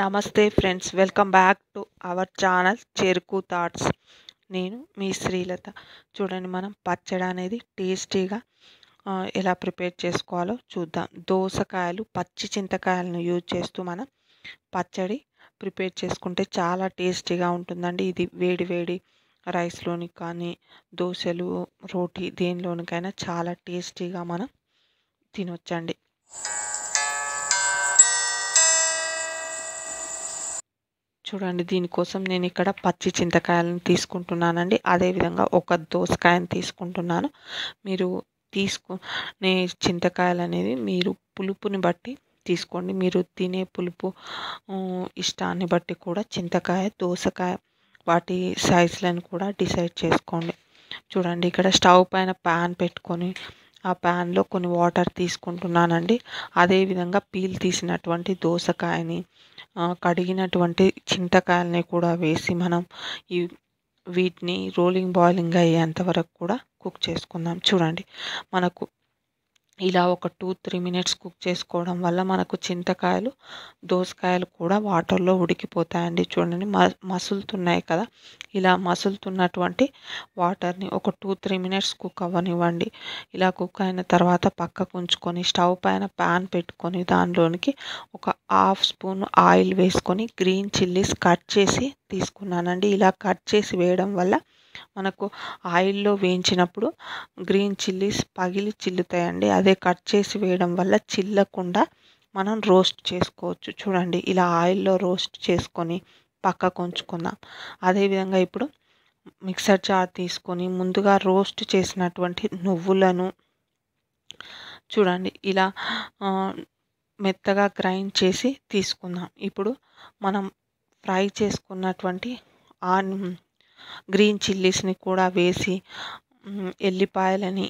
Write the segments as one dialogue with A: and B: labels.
A: నమస్తే friends welcome back to our channel Cheruku thoughts నేను మీ శ్రీలత చూడండి మనం పచ్చడి అనేది టేస్టీగా ఎలా ప్రిపేర్ చేసుకోవాలో చూద్దాం దోసకాయలు పచ్చి చింతకాయలను యూజ్ చేస్తూ మనం పచ్చడి ప్రిపేర్ చేసుకుంటే చాలా టేస్టీగా ఉంటుందండి ఇది వేడి వేడి రైస్లోని కానీ దోశలు రోటీ దేనిలోనికైనా చాలా టేస్టీగా మనం తినొచ్చండి చూడండి దీనికోసం నేను ఇక్కడ పచ్చి చింతకాయలను తీసుకుంటున్నానండి అదేవిధంగా ఒక దోసకాయను తీసుకుంటున్నాను మీరు తీసుకునే చింతకాయలు అనేది మీరు పులుపుని బట్టి తీసుకోండి మీరు తినే పులుపు ఇష్టాన్ని బట్టి కూడా చింతకాయ దోసకాయ వాటి సైజులను కూడా డిసైడ్ చేసుకోండి చూడండి ఇక్కడ స్టవ్ పైన ప్యాన్ పెట్టుకొని ఆ ప్యాన్లో కొన్ని వాటర్ తీసుకుంటున్నానండి అదేవిధంగా పీల్ తీసినటువంటి దోసకాయని కడిగినటువంటి చింతకాయల్ని కూడా వేసి మనం ఈ వీటిని రోలింగ్ బాయిలింగ్ అయ్యేంత వరకు కూడా కుక్ చేసుకుందాం చూడండి మనకు ఇలా ఒక టూ త్రీ మినిట్స్ కుక్ చేసుకోవడం వల్ల మనకు చింతకాయలు దోసకాయలు కూడా వాటర్లో ఉడికిపోతాయండి చూడండి మ మసులుతున్నాయి కదా ఇలా మసులుతున్నటువంటి వాటర్ని ఒక టూ త్రీ మినిట్స్ కుక్ అవ్వనివ్వండి ఇలా కుక్ అయిన తర్వాత పక్కకు ఉంచుకొని స్టవ్ పైన ప్యాన్ పెట్టుకొని దానిలోనికి ఒక హాఫ్ స్పూన్ ఆయిల్ వేసుకొని గ్రీన్ చిల్లీస్ కట్ చేసి తీసుకున్నానండి ఇలా కట్ చేసి వేయడం వల్ల మనకు ఆయిల్లో వేయించినప్పుడు గ్రీన్ చిల్లీస్ పగిలి చిల్లుతాయండి అదే కట్ చేసి వేయడం వల్ల చిల్లకుండా మనం రోస్ట్ చేసుకోవచ్చు చూడండి ఇలా ఆయిల్లో రోస్ట్ చేసుకొని పక్కకు ఉంచుకుందాం అదేవిధంగా ఇప్పుడు మిక్సర్ జార్ తీసుకొని ముందుగా రోస్ట్ చేసినటువంటి నువ్వులను చూడండి ఇలా మెత్తగా గ్రైండ్ చేసి తీసుకుందాం ఇప్పుడు మనం ఫ్రై చేసుకున్నటువంటి ఆ గ్రీన్ చిల్లీస్ని కూడా వేసి ఎల్లిపాయలని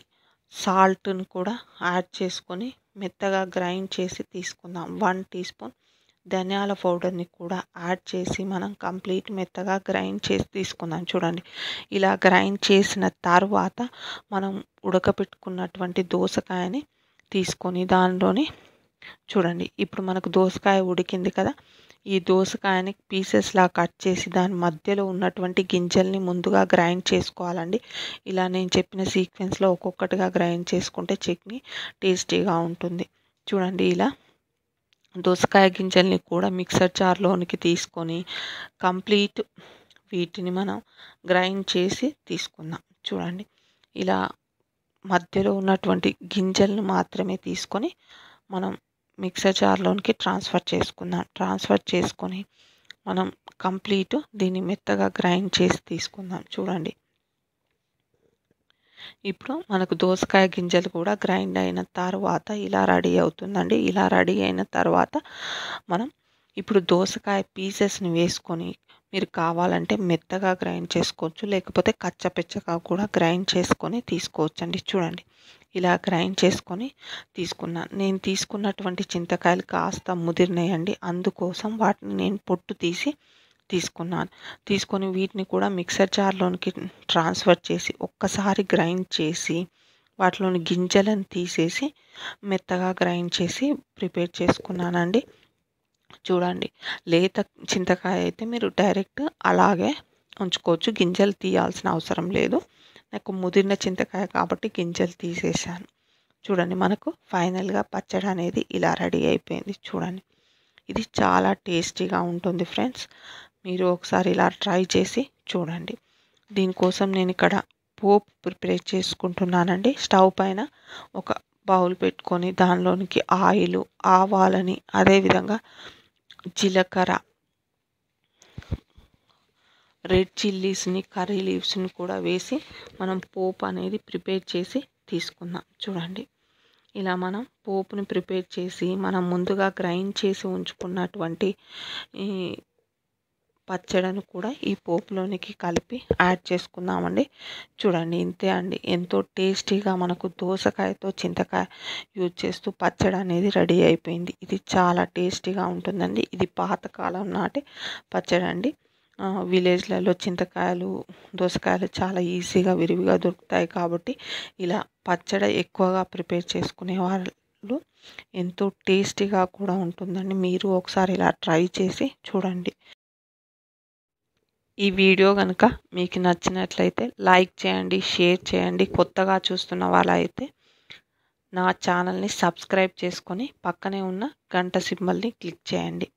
A: సాల్ట్ని కూడా యాడ్ చేసుకొని మెత్తగా గ్రైండ్ చేసి తీసుకుందాం వన్ టీ స్పూన్ ధనియాల పౌడర్ని కూడా యాడ్ చేసి మనం కంప్లీట్ మెత్తగా గ్రైండ్ చేసి తీసుకుందాం చూడండి ఇలా గ్రైండ్ చేసిన తర్వాత మనం ఉడకపెట్టుకున్నటువంటి దోసకాయని తీసుకొని దానిలోని చూడండి ఇప్పుడు మనకు దోసకాయ ఉడికింది కదా ఈ దోసకాయని పీసెస్లా కట్ చేసి దాని మధ్యలో ఉన్నటువంటి గింజల్ని ముందుగా గ్రైండ్ చేసుకోవాలండి ఇలా నేను చెప్పిన సీక్వెన్స్లో ఒక్కొక్కటిగా గ్రైండ్ చేసుకుంటే చట్నీ టేస్టీగా ఉంటుంది చూడండి ఇలా దోసకాయ గింజల్ని కూడా మిక్సర్ జార్లోనికి తీసుకొని కంప్లీట్ వీటిని మనం గ్రైండ్ చేసి తీసుకుందాం చూడండి ఇలా మధ్యలో ఉన్నటువంటి గింజల్ని మాత్రమే తీసుకొని మనం మిక్సర్ జార్లోనికి ట్రాన్స్ఫర్ చేసుకుందాం ట్రాన్స్ఫర్ చేసుకొని మనం కంప్లీట్ దీన్ని మెత్తగా గ్రైండ్ చేసి తీసుకుందాం చూడండి ఇప్పుడు మనకు దోసకాయ గింజలు కూడా గ్రైండ్ అయిన తర్వాత ఇలా రెడీ అవుతుందండి ఇలా రెడీ అయిన తర్వాత మనం ఇప్పుడు దోసకాయ పీసెస్ని వేసుకొని మీరు కావాలంటే మెత్తగా గ్రైండ్ చేసుకోవచ్చు లేకపోతే కచ్చపెచ్చగా కూడా గ్రైండ్ చేసుకొని తీసుకోవచ్చండి చూడండి ఇలా గ్రైండ్ చేసుకొని తీసుకున్నాను నేను తీసుకున్నటువంటి చింతకాయలు కాస్త ముదిరినాయండి అందుకోసం వాటిని నేను పొట్టు తీసి తీసుకున్నాను తీసుకొని వీటిని కూడా మిక్సర్ జార్లోనికి ట్రాన్స్ఫర్ చేసి ఒక్కసారి గ్రైండ్ చేసి వాటిలోని గింజలను తీసేసి మెత్తగా గ్రైండ్ చేసి ప్రిపేర్ చేసుకున్నానండి చూడండి లేత చింతకాయ అయితే మీరు డైరెక్ట్ అలాగే ఉంచుకోవచ్చు గింజలు తీయాల్సిన అవసరం లేదు నాకు ముదిరిన చింతకాయ కాబట్టి గింజలు తీసేసాను చూడండి మనకు ఫైనల్గా పచ్చడి అనేది ఇలా రెడీ అయిపోయింది చూడండి ఇది చాలా టేస్టీగా ఉంటుంది ఫ్రెండ్స్ మీరు ఒకసారి ఇలా ట్రై చేసి చూడండి దీనికోసం నేను ఇక్కడ పోపు ప్రిపేర్ చేసుకుంటున్నానండి స్టవ్ పైన ఒక బౌల్ పెట్టుకొని దానిలోనికి ఆయిల్ ఆవాలని అదేవిధంగా జీలకర్ర రెడ్ చిల్లీస్ని కర్రీ లీవ్స్ని కూడా వేసి మనం పోపు అనేది ప్రిపేర్ చేసి తీసుకుందాం చూడండి ఇలా మనం పోపుని ప్రిపేర్ చేసి మనం ముందుగా గ్రైండ్ చేసి ఉంచుకున్నటువంటి పచ్చడిని కూడా ఈ పోపులోనికి కలిపి యాడ్ చేసుకుందామండి చూడండి ఇంతే అండి ఎంతో టేస్టీగా మనకు దోసకాయతో చింతకాయ యూజ్ చేస్తూ పచ్చడి అనేది రెడీ అయిపోయింది ఇది చాలా టేస్టీగా ఉంటుందండి ఇది పాతకాలం నాటి పచ్చడి అండి విలేజ్లలో చింతకాయలు దోసకాయలు చాలా ఈజీగా విరివిగా దొరుకుతాయి కాబట్టి ఇలా పచ్చడి ఎక్కువగా ప్రిపేర్ చేసుకునే వాళ్ళు ఎంతో టేస్టీగా కూడా ఉంటుందండి మీరు ఒకసారి ఇలా ట్రై చేసి చూడండి ఈ వీడియో కనుక మీకు నచ్చినట్లయితే లైక్ చేయండి షేర్ చేయండి కొత్తగా చూస్తున్న వాళ్ళైతే నా ఛానల్ని సబ్స్క్రైబ్ చేసుకొని పక్కనే ఉన్న గంట సింబల్ని క్లిక్ చేయండి